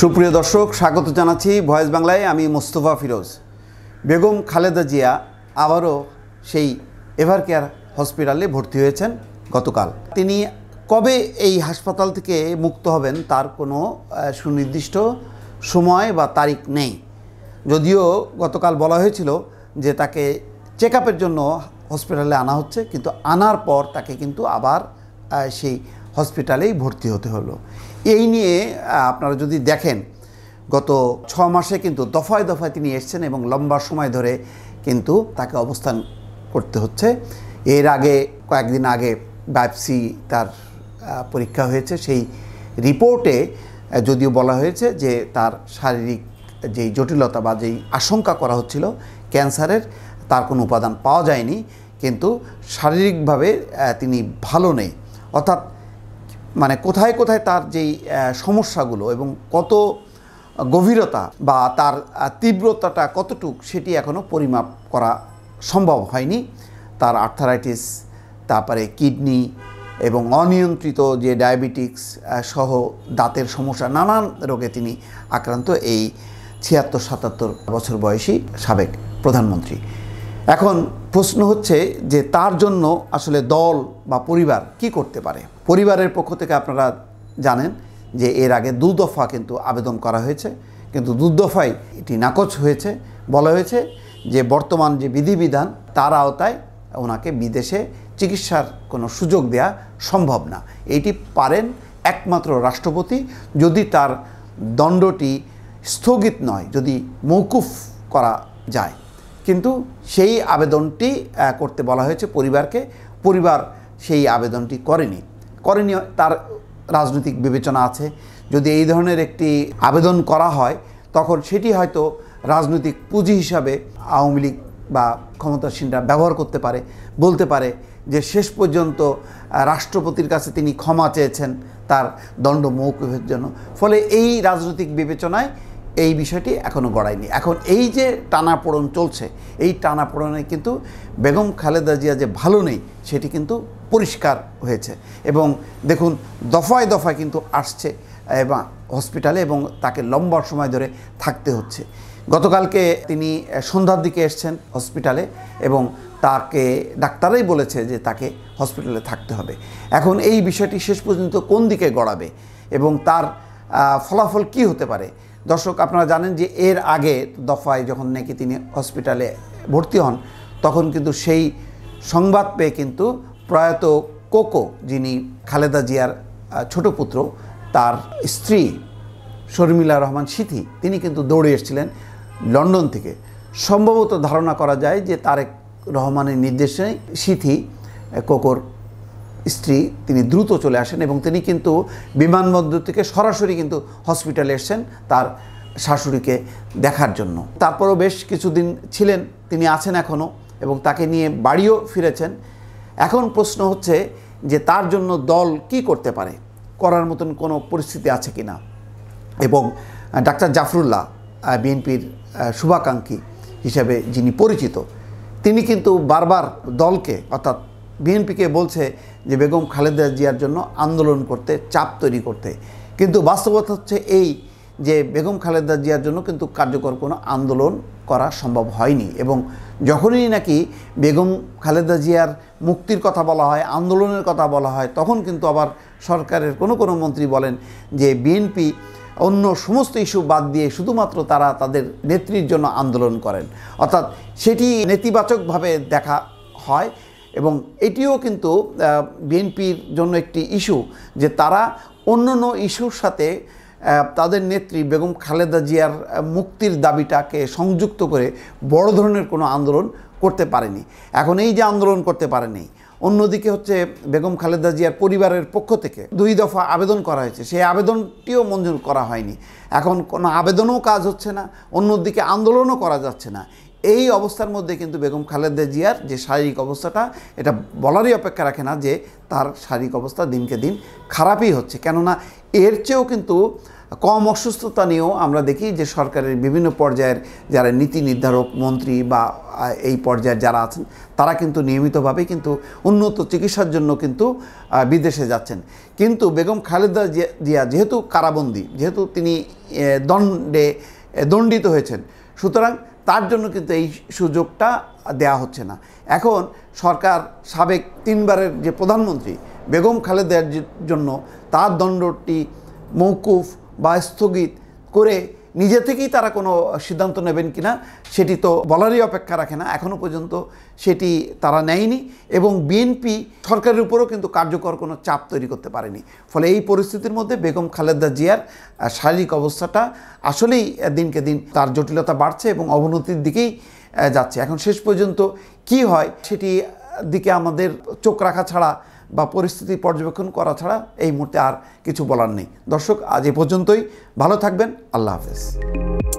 সুপ্রিয় দর্শক স্বাগত জানাচ্ছি ভয়েস বাংলায় আমি মোস্তফা ফিরোজ বেগম খালেদা জিয়া আবারও সেই এভার কেয়ার হসপিটালে ভর্তি হয়েছেন গতকাল তিনি কবে এই হাসপাতাল থেকে মুক্ত হবেন তার কোনো সুনির্দিষ্ট সময় বা তারিখ নেই যদিও গতকাল বলা হয়েছিল যে তাকে চেক জন্য হসপিটালে আনা হচ্ছে কিন্তু আনার পর তাকে কিন্তু আবার সেই হসপিটালেই ভর্তি হতে হলো এই নিয়ে আপনারা যদি দেখেন গত ছ মাসে কিন্তু দফায় দফায় তিনি এসছেন এবং লম্বা সময় ধরে কিন্তু তাকে অবস্থান করতে হচ্ছে এর আগে কয়েকদিন আগে বায়োপসি তার পরীক্ষা হয়েছে সেই রিপোর্টে যদিও বলা হয়েছে যে তার শারীরিক যেই জটিলতা বা যেই আশঙ্কা করা হচ্ছিল ক্যান্সারের তার কোনো উপাদান পাওয়া যায়নি কিন্তু শারীরিকভাবে তিনি ভালো নেই অর্থাৎ মানে কোথায় কোথায় তার যেই সমস্যাগুলো এবং কত গভীরতা বা তার তীব্রতাটা কতটুক সেটি এখনও পরিমাপ করা সম্ভব হয়নি তার আর্থারাইটিস তারপরে কিডনি এবং অনিয়ন্ত্রিত যে ডায়াবেটিক্স সহ দাঁতের সমস্যা নানান রোগে তিনি আক্রান্ত এই ছিয়াত্তর সাতাত্তর বছর বয়সী সাবেক প্রধানমন্ত্রী এখন প্রশ্ন হচ্ছে যে তার জন্য আসলে দল বা পরিবার কি করতে পারে পরিবারের পক্ষ থেকে আপনারা জানেন যে এর আগে দু দফা কিন্তু আবেদন করা হয়েছে কিন্তু দুদফায় এটি নাকচ হয়েছে বলা হয়েছে যে বর্তমান যে বিধিবিধান তার আওতায় ওনাকে বিদেশে চিকিৎসার কোনো সুযোগ দেয়া সম্ভব না এটি পারেন একমাত্র রাষ্ট্রপতি যদি তার দণ্ডটি স্থগিত নয় যদি মৌকুফ করা যায় কিন্তু সেই আবেদনটি করতে বলা হয়েছে পরিবারকে পরিবার সেই আবেদনটি করেনি করেনি তার রাজনৈতিক বিবেচনা আছে যদি এই ধরনের একটি আবেদন করা হয় তখন সেটি হয়তো রাজনৈতিক পুঁজি হিসাবে আওয়ামী লীগ বা ক্ষমতাসীনরা ব্যবহার করতে পারে বলতে পারে যে শেষ পর্যন্ত রাষ্ট্রপতির কাছে তিনি ক্ষমা চেয়েছেন তার দণ্ড মৌকুফের জন্য ফলে এই রাজনৈতিক বিবেচনায় এই বিষয়টি এখনও গড়ায়নি এখন এই যে টানাপোড়ন চলছে এই টানাপোড়নে কিন্তু বেগম খালেদা জিয়া যে ভালো নেই সেটি কিন্তু পরিষ্কার হয়েছে এবং দেখুন দফায় দফায় কিন্তু আসছে এবং হসপিটালে এবং তাকে লম্বা সময় ধরে থাকতে হচ্ছে গতকালকে তিনি সন্ধ্যার দিকে এসছেন হসপিটালে এবং তাকে ডাক্তারাই বলেছে যে তাকে হসপিটালে থাকতে হবে এখন এই বিষয়টি শেষ পর্যন্ত কোন দিকে গড়াবে এবং তার ফলাফল কি হতে পারে দর্শক আপনারা জানেন যে এর আগে দফায় যখন নাকি তিনি হসপিটালে ভর্তি হন তখন কিন্তু সেই সংবাদ পেয়ে কিন্তু প্রয়াত কোকো যিনি খালেদা জিয়ার ছোট পুত্র তার স্ত্রী শর্মিলা রহমান সিথি তিনি কিন্তু দৌড়ে এসেছিলেন লন্ডন থেকে সম্ভবত ধারণা করা যায় যে তারেক রহমানের নির্দেশে সিথি কোকোর স্ত্রী তিনি দ্রুত চলে আসেন এবং তিনি কিন্তু বিমানবন্দর থেকে সরাসরি কিন্তু হসপিটালে এসছেন তার শাশুড়িকে দেখার জন্য তারপরও বেশ কিছুদিন ছিলেন তিনি আছেন এখনও এবং তাকে নিয়ে বাড়িও ফিরেছেন এখন প্রশ্ন হচ্ছে যে তার জন্য দল কি করতে পারে করার মতন কোনো পরিস্থিতি আছে কি না এবং ডাক্তার জাফরুল্লাহ বিএনপির শুভাকাঙ্ক্ষী হিসাবে যিনি পরিচিত তিনি কিন্তু বারবার দলকে অর্থাৎ বিএনপিকে বলছে যে বেগম খালেদা জিয়ার জন্য আন্দোলন করতে চাপ তৈরি করতে কিন্তু বাস্তবতা হচ্ছে এই যে বেগম খালেদা জিয়ার জন্য কিন্তু কার্যকর কোনো আন্দোলন করা সম্ভব হয়নি এবং যখনই নাকি বেগম খালেদা জিয়ার মুক্তির কথা বলা হয় আন্দোলনের কথা বলা হয় তখন কিন্তু আবার সরকারের কোনো কোনো মন্ত্রী বলেন যে বিএনপি অন্য সমস্ত ইস্যু বাদ দিয়ে শুধুমাত্র তারা তাদের নেত্রীর জন্য আন্দোলন করেন অর্থাৎ সেটি নেতিবাচকভাবে দেখা হয় এবং এটিও কিন্তু বিএনপির জন্য একটি ইস্যু যে তারা অন্যান্য ইস্যুর সাথে তাদের নেত্রী বেগম খালেদা জিয়ার মুক্তির দাবিটাকে সংযুক্ত করে বড় ধরনের কোনো আন্দোলন করতে পারেনি এখন এই যে আন্দোলন করতে পারেনি অন্যদিকে হচ্ছে বেগম খালেদা জিয়ার পরিবারের পক্ষ থেকে দুই দফা আবেদন করা হয়েছে সেই আবেদনটিও মঞ্জুর করা হয়নি এখন কোনো আবেদনও কাজ হচ্ছে না অন্যদিকে আন্দোলনও করা যাচ্ছে না এই অবস্থার মধ্যে কিন্তু বেগম খালেদা জিয়ার যে শারীরিক অবস্থাটা এটা বলারই অপেক্ষা রাখে না যে তার শারীরিক অবস্থা দিনকে দিন খারাপই হচ্ছে কেননা এর চেয়েও কিন্তু কম অসুস্থতা নিয়েও আমরা দেখি যে সরকারের বিভিন্ন পর্যায়ের যারা নীতি নির্ধারক মন্ত্রী বা এই পর্যায়ের যারা আছেন তারা কিন্তু নিয়মিতভাবে কিন্তু উন্নত চিকিৎসার জন্য কিন্তু বিদেশে যাচ্ছেন কিন্তু বেগম খালেদা জিয়া যেহেতু কারাবন্দী যেহেতু তিনি দণ্ডে দণ্ডিত হয়েছেন সুতরাং তার জন্য কিন্তু এই সুযোগটা দেয়া হচ্ছে না এখন সরকার সাবেক তিনবারের যে প্রধানমন্ত্রী বেগম খালেদার জন্য তার দণ্ডটি মৌকুফ বা স্থগিত করে নিজে থেকেই তারা কোনো সিদ্ধান্ত নেবেন কি না সেটি তো বলারই অপেক্ষা রাখে না এখনও পর্যন্ত সেটি তারা নেয়নি এবং বিএনপি সরকারের উপরও কিন্তু কার্যকর কোনো চাপ তৈরি করতে পারেনি ফলে এই পরিস্থিতির মধ্যে বেগম খালেদা জিয়ার শারীরিক অবস্থাটা আসলেই দিনকে দিন তার জটিলতা বাড়ছে এবং অবনতির দিকেই যাচ্ছে এখন শেষ পর্যন্ত কি হয় সেটি দিকে আমাদের চোখ রাখা ছাড়া বা পরিস্থিতি পর্যবেক্ষণ করা ছাড়া এই মুহূর্তে আর কিছু বলার নেই দর্শক আজ এ পর্যন্তই ভালো থাকবেন আল্লাহ হাফেজ